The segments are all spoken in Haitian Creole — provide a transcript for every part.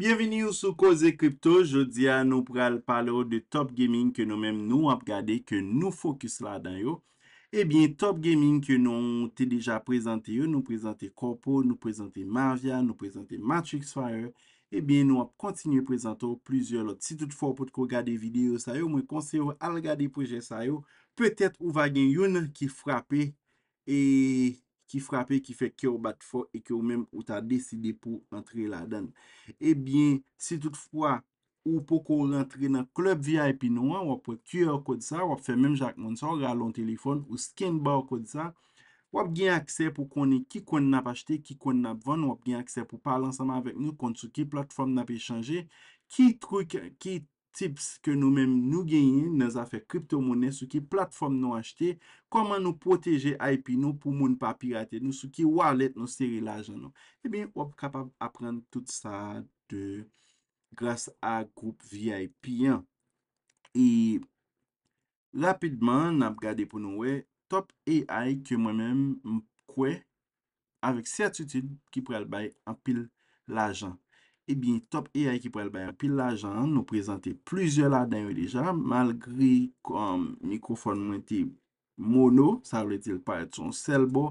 Bienveni ou sou Koze Crypto, jodia nou pral pale ou de Top Gaming ke nou mem nou ap gade ke nou fokus la dan yo. Ebyen eh Top Gaming ke nou eh te deja prezante yo, nou prezante Corpo, nou prezante Marvia, nou prezante Matrixfire. Ebyen nou ap kontinye prezante ou plizye lot. Si tout faw pot ko gade video sa yo, mwen konseyo al gade proje sa yo. Petet ou va gen yon ki frape e... ki frapè, ki fè ki ou bat fò, e ki ou mèm ou ta deside pou antre la den. E bie, si tout fwa, ou pou kon antre nan klop VIP nou an, wap wè kye ou kòd sa, wap fè mèm Jacques Monsant, ralon telefon, ou skin bar kòd sa, wap gen akse pou koni ki kon nap achete, ki kon nap von, wap gen akse pou pal ansama avèk nou kon sou ki platform nap echange, ki tròk, ki tròk tips ke nou menm nou genyi nan zafek kripto mounen sou ki platform nou achete, koman nou proteje IP nou pou moun pa pirate nou sou ki wallet nou sere lajan nou. Ebyen wap kapab apren tout sa de glas a group VIP an. E lapidman nap gade pou nou we top AI ke mwen menm mkwe avek certitude ki prel bay an pil lajan. Ebi, eh top, e a y ki prel bayan pil la jan, nou prezante plusieurs la den yon deja, mal gri kon mikrofon nou yon ti mono, sa vle til pa et son selbo,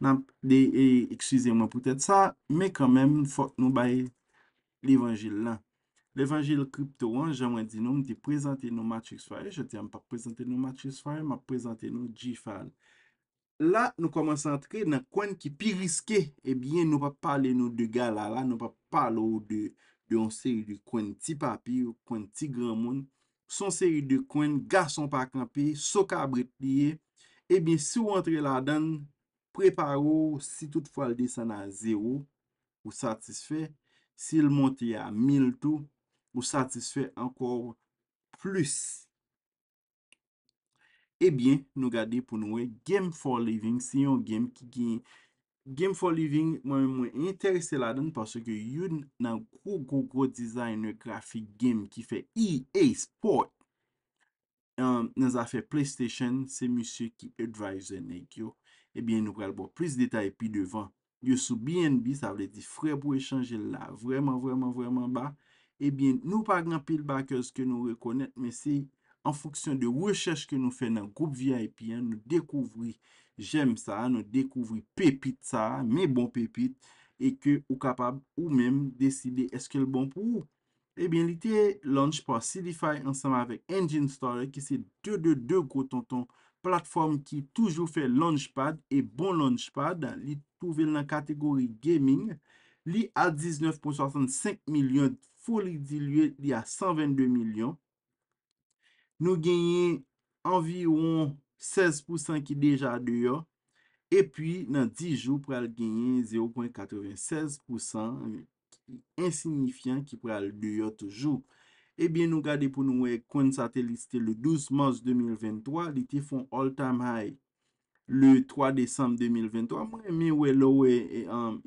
nan, de, e, eksize mwen pwetet sa, me kan men fok nou bayan l'evangil nan. L'evangil krypto wan, jan mwen di nou, mwen ti prezante nou Matrix Fire, jen ti an pa prezante nou Matrix Fire, mwen prezante nou G-File. La nou komanse antre nan kwen ki pi riske, ebyen eh nou pa pale nou de gala la, nou pa pale ou de yon seri de kwen ti papi ou kwen ti gran moun. Son seri de kwen, gason pa kampi, soka abrit liye, ebyen si ou antre la dan, prepar ou si tout fwalde san an zero, ou satisfe, si il monte ya mil tou, ou satisfe ankor plus. Ebyen, nou gade pou nou we, Game for Living, se yon game ki gen, Game for Living, mwen mwen enterese la den, paswe ke yon nan kou kou kou designer grafik game ki fe EA Sport, nan zafè PlayStation, se misye ki advisor nek yo, ebyen nou gade bo plis detay pi devan. Yo sou BNB, sa vle di frè pou echange la, vreman vreman vreman ba, ebyen nou pa gran pil bakers ke nou rekonet, mesi, An foksyon de wèchèche ke nou fè nan goup VIP, nou dèkouvri jèm sa, nou dèkouvri pepit sa, mè bon pepit, e ke ou kapab ou mèm deside eske l bon pou ou. Ebyen, li te Launchpad Cidify ansama avèk Engine Store, ki se 2-2-2 gouton ton platform ki toujou fè Launchpad, e bon Launchpad, li touvel nan kategori gaming, li a 19.65 milyon, foli di lye li a 122 milyon, nou genyen anviron 16% ki deja deyo, epi nan 10 jou pral genyen 0.96%, insignifyan ki pral deyo toujou. Ebyen nou gade pou nou we kon sa te liste le 12 mars 2023, li te fon all time high le 3 desam 2023, mwen me we lo we,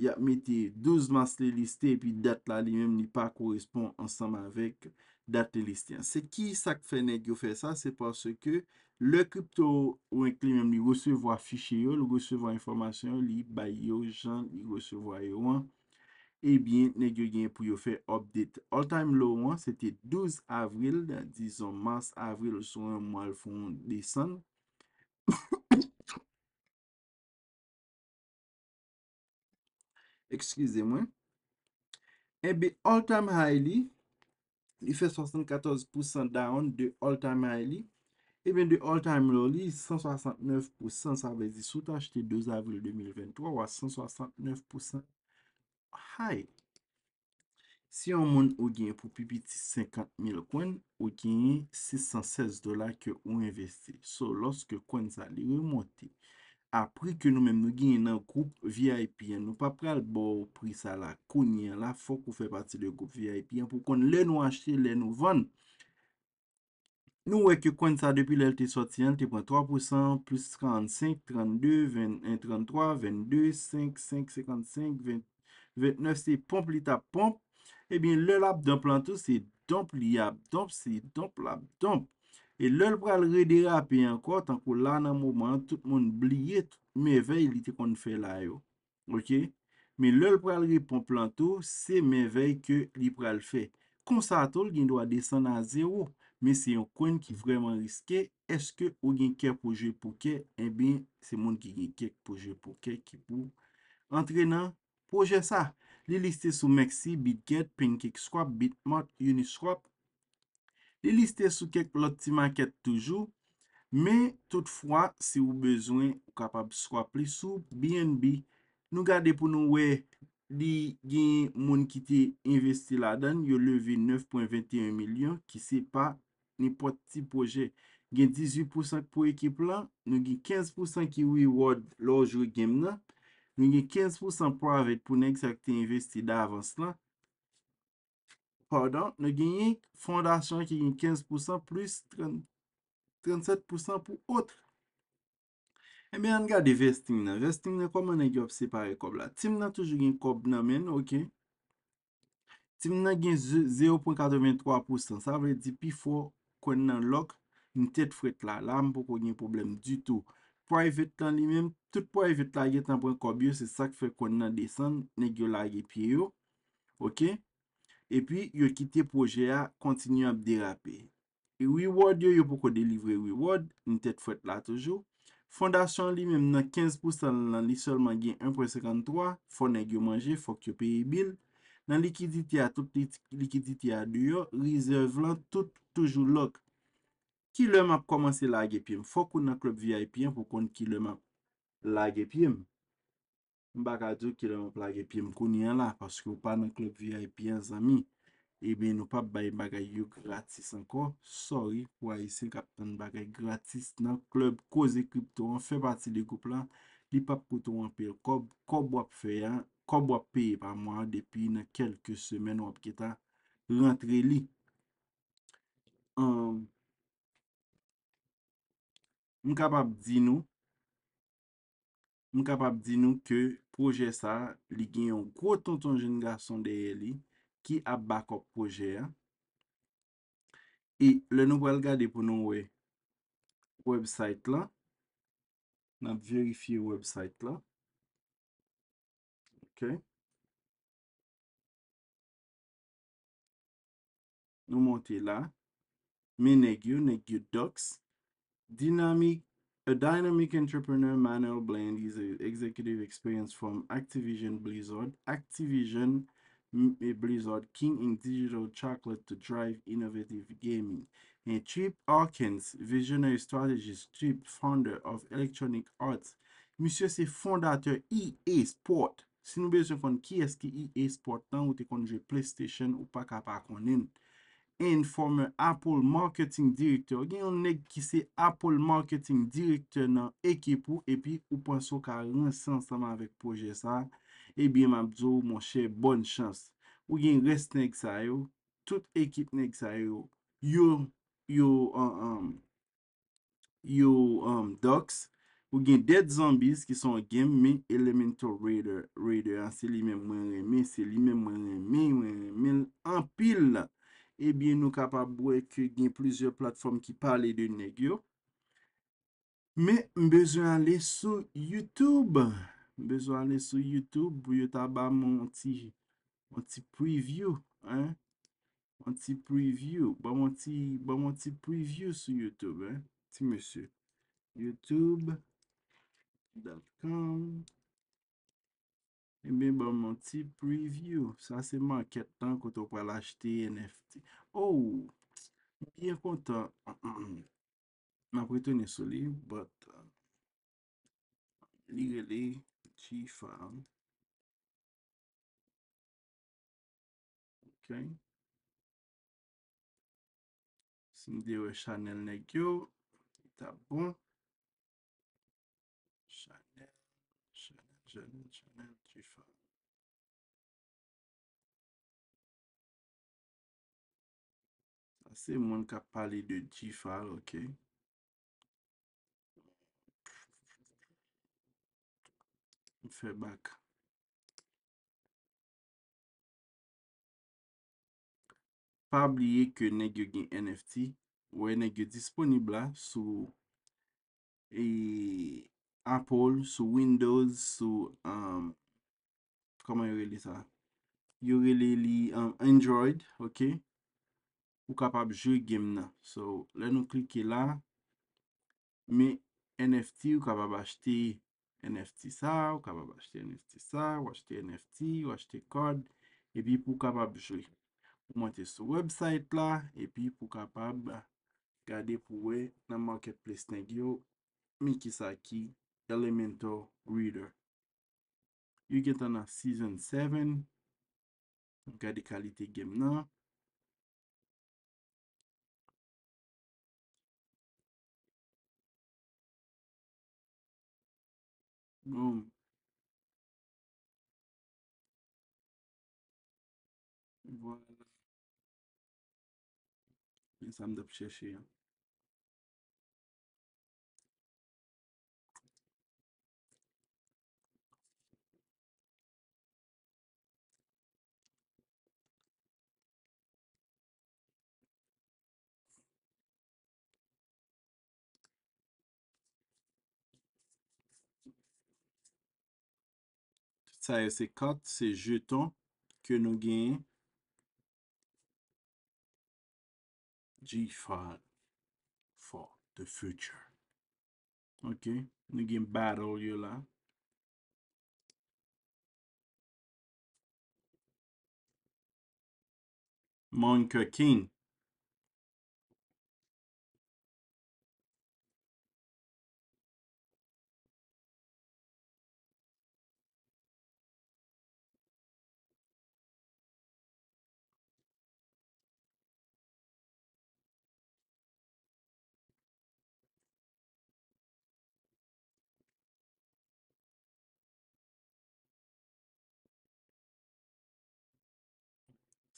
yapme te 12 mars li liste, epi det la li mem ni pa korrespond ansam avek, datelistyan. Se ki sak fe negyo fe sa, se pwase ke le krypto ou enklemen li gosevo a fichye yo, li gosevo a informasyon, li bay yo jan, li gosevo a yo an, e eh bin negyo gen pou yo fe update. All time low an, se te 12 avril, dan dizon mars, avril, sou an mwalfon desan. Ekskize eh mwen. E bin all time high li, I fe 74% down de all time high li E ben de all time low li 169% sa vezi soute achete 2 avril 2023 Ou a 169% high Si an moun ou genye pou pipiti 50 mil kwen Ou genye 616 dola ke ou investi So loske kwen sa li we monti apri ke nou men mou gen nan koup VIP, nou pa pral bo ou pri sa la kounyen la, fok ou fe pati de koup VIP an, pou kon le nou achete, le nou van. Nou wek yo kon sa depi lel te soti an, te pran 3%, plus 35, 32, 31, 33, 22, 5, 5, 55, 29, se pomp li ta pomp, e eh bin lel apdomp lantou, se domp li apdomp, se domp lapdomp. E lèl pral re dera api anko, tankou lan an mouman, tout moun bliye, mè vey li te kon fè la yo. Ok? Mè lèl pral re pon plantou, se mè vey ke li pral fè. Kon sa tol, gen do a desen an zero. Mè se yon kon ki vreman riske, eske ou gen ke proje pouke, en bin, se moun ki gen ke proje pouke ki pou. Antrenan, proje sa. Li liste sou Meksi, Bitget, Pinkick Swap, Bitmot, Uniswap. Li liste sou kek loti market toujou. Men, toutfwa, se ou bezwen, ou kapab skwa pli sou, BNB. Nou gade pou nou we li gen moun ki te investi la dan. Yo leve 9.21 milyon ki se pa nipoti poje. Gen 18% pou ekip la. Nou gen 15% ki we wad lo jwe gem na. Nou gen 15% pou avet pou nek sa ki te investi da avans la. Ne genye fondasyon ki genye 15% plus 37% pou otre. E mi an gade vestin nan. Vestin nan koman nan genye obse pare kob la. Tim nan toujou genye kob nan men. Tim nan genye 0.83%. Sa vè di pi fo kwen nan lok. Ni tet fwet la. La an pou kon genye problem du tou. Private lan li men. Tout private la genye tanpwen kob yo. Se sak fwe kwen nan desen negyo la genye pi yo. Ok? epi yo kite proje a kontinu ap derape. E reward yo yo pou ko delivre reward, ni tet fwet la tojou. Fondasyon li menm nan 15% lan li solman gen 1.53, fonen yo manje, fok yo peye bil. Nan likiditi a tout likiditi a diyo, rezerv lan tout toujou lok. Ki lem ap komanse lag epi em, fok ou nan klop VIP an pou kon ki lem ap lag epi em. M baga djou ki la m plage pi m konyen la. Paske ou pa nan klub VIP yon zami. Ebe nou pap bay bagay yon gratis anko. Sorry pou a yise kapten bagay gratis nan klub Koze Krypto. An fe pati de klub la. Li pap koutou an pe yon kob. Kob wap fe yon. Kob wap pe yon pa mwa. Depi nan kelke semen wap ki ta rentre li. M kapap di nou. Nou kapap di nou ke proje sa li gen yon kwa ton ton jen nga son deye li ki ap bakop proje a. E le nou bel gade pou nou we. Website la. Nan verifi website la. Ok. Nou monte la. Menegyo, negyo doks. Dinamik. A dynamic entrepreneur, Manuel an executive experience from Activision Blizzard, Activision Blizzard King in digital chocolate to drive innovative gaming. And Chip Hawkins, visionary strategist, Chip, founder of Electronic Arts. Monsieur, c'est fondateur EA Sport. Si nou bezon kon ki EA Sport nan ou te konje PlayStation ou pa ka pa konen. Enforme Apple Marketing Director. O gen yon neg ki se Apple Marketing Director nan ekip ou. E pi ou panso ka rense ansama vek proje sa. E biye mabzo ou monshe, bon chans. Ou gen resne ek sa yo. Tout ekip neg sa yo. Yo, yo, um, um, yo, yo, um, doks. Ou gen Dead Zombies ki son gen men Elemental Raider. Raider an se li men mwen reme, se li men mwen reme, men mwen reme. An pil la. Ebyen nou kapap bwe ke gen plizye platform ki pale de negyo. Me mbezou anle sou YouTube. Mbezou anle sou YouTube pou yo taba mwanti preview. Mwanti preview. Mwanti preview sou YouTube. Mwanti YouTube.com Mwen eh bon moun ti preview. Sa seman ketan koto pou al ajte NFT. Ou. Mwen bie konta. Mwen apretouni soli. But. Ligali. Jifan. Ok. Sin dewe chanel negyo. Ta bon. Chanel. Chanel. Chanel. Se moun ka pale de G-File, ok. Fe bak. Pa bliye ke negyo gen NFT, we negyo disponibla sou e, Apple, sou Windows, sou um, koma yo rele sa. Yo rele li um, Android, ok. pou kapab jwe gem nan. So, lè nou klike la, mi NFT, ou kapab achete NFT sa, ou kapab achete NFT sa, ou achete NFT, ou achete kod, epi pou kapab jwe. Ou monte sou website la, epi pou kapab gade pou we nan marketplace nan yo, Mikisaki Elemental Reader. You get an a season 7, ou gade kalite gem nan, إمم. و يا ده بشاشة يعني. Sa yo se kat se jeton ke nou gen G5 for the future. Ok, nou gen battle yo la. Monka King.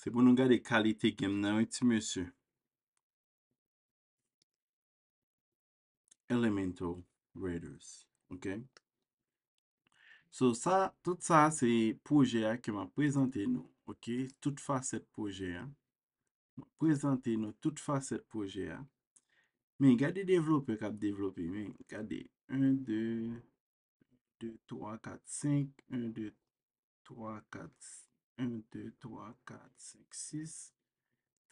Se bon nou gade kalite gem nan wè ti mè sè. Elemental Raiders. Ok. So sa, tout sa se pouje a keman prezante nou. Ok. Tout fa set pouje a. Prezante nou tout fa set pouje a. Men gade devlope kap devlope men. Gade. 1, 2, 3, 4, 5. 1, 2, 3, 4, 5. 1, 2, 3, 4, 5, 6,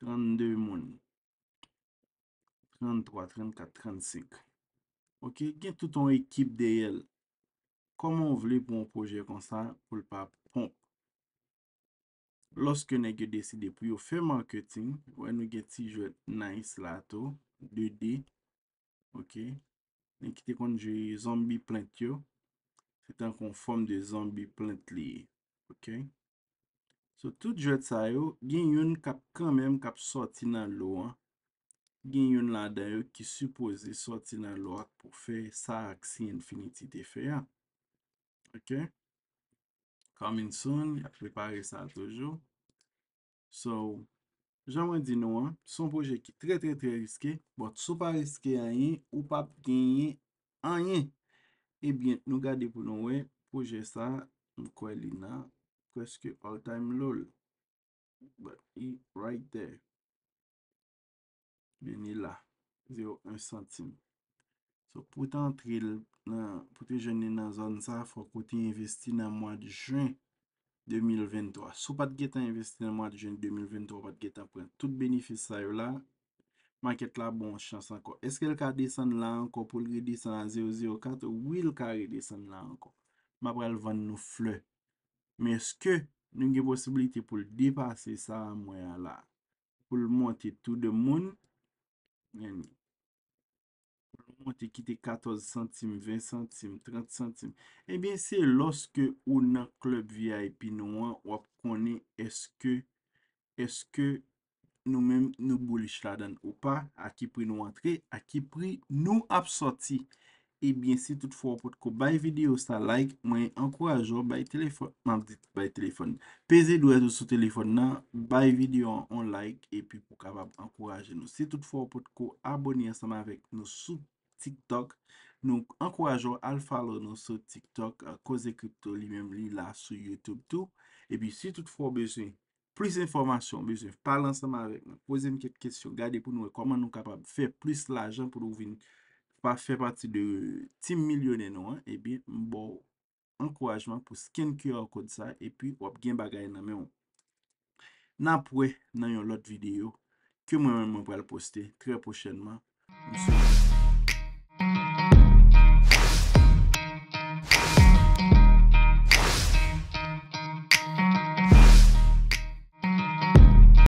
32 mouni. 33, 34, 35. Ok, gen touton ekip deyel. Koman wole pou an proje kon sa pou l pa pon? Loske ne gen deside pou yo fe marketing, wè nou gen ti jwet nice la to, 2D. Ok, ne kite kon jwet zombie plant yo. Se tan kon form de zombie plant li. Ok. So, tout jet sa yo, gen yon kap kanmem kap soti nan lo an, gen yon lan den yo ki suppose soti nan lo ak pou fe sa aksin finiti de fe ya. Ok? Coming soon, yap prepare sa tojou. So, janman di nou an, son pouje ki tre tre tre riske, bot sou pa riske a yon, ou pap gen yon a yon. Ebyen, nou gade pou nou we, pouje sa mkwe li nan. Kwa eske all time loul. But e right there. Beni la. 0,1 centime. So pou tan tril. Pou te jeni nan zon sa. Fwa pou te investi nan mwa di jen. 2023. Sou pat geta investi nan mwa di jen 2023. Pat geta pren. Tout benefis sa yo la. Ma ket la bon chans anko. Eske l ka desan lan anko pou l redesan la 0,0,4. Ou il ka redesan lan anko. Ma brel van nou fley. Men eske nou gen posibilite pou l depase sa a mwayan la pou l monte tou demoun, pou l monte kite 14 centime, 20 centime, 30 centime. Ebyen eh se loske ou nan klub VIP nou an wap konen eske nou men nou bolish la dan ou pa a ki pri nou antre, a ki pri nou apsoti. Ebyen, si tout fwo apot ko bay videyo sa like, mwen ankorajo bay telefon. Nan, dit bay telefon. Pese dwez ou sou telefon nan, bay videyo an like. Epyen, pou kavab ankoraje nou. Si tout fwo apot ko abonye ansama vek nou sou TikTok. Nou ankorajo al falo nou sou TikTok. Kose euh, kripto li mem li la sou YouTube tou. Ebyen, si tout fwo besen, plus informasyon besen. Parle ansama vek nou. Pose m kèp kèsyon. Gade pou nou e koman nou kapab fè plus la jan pou rouvin nou. pa fè pati de tim milyonè nou an, e eh bi mbo an kouajman pou skin cure akou de sa, e pi wap gen bagay nan mè ou. Nan pouè nan yon lot videyo, kè mwen mwen mwen pou al poste, kre pochenman. Mwen sou mwen.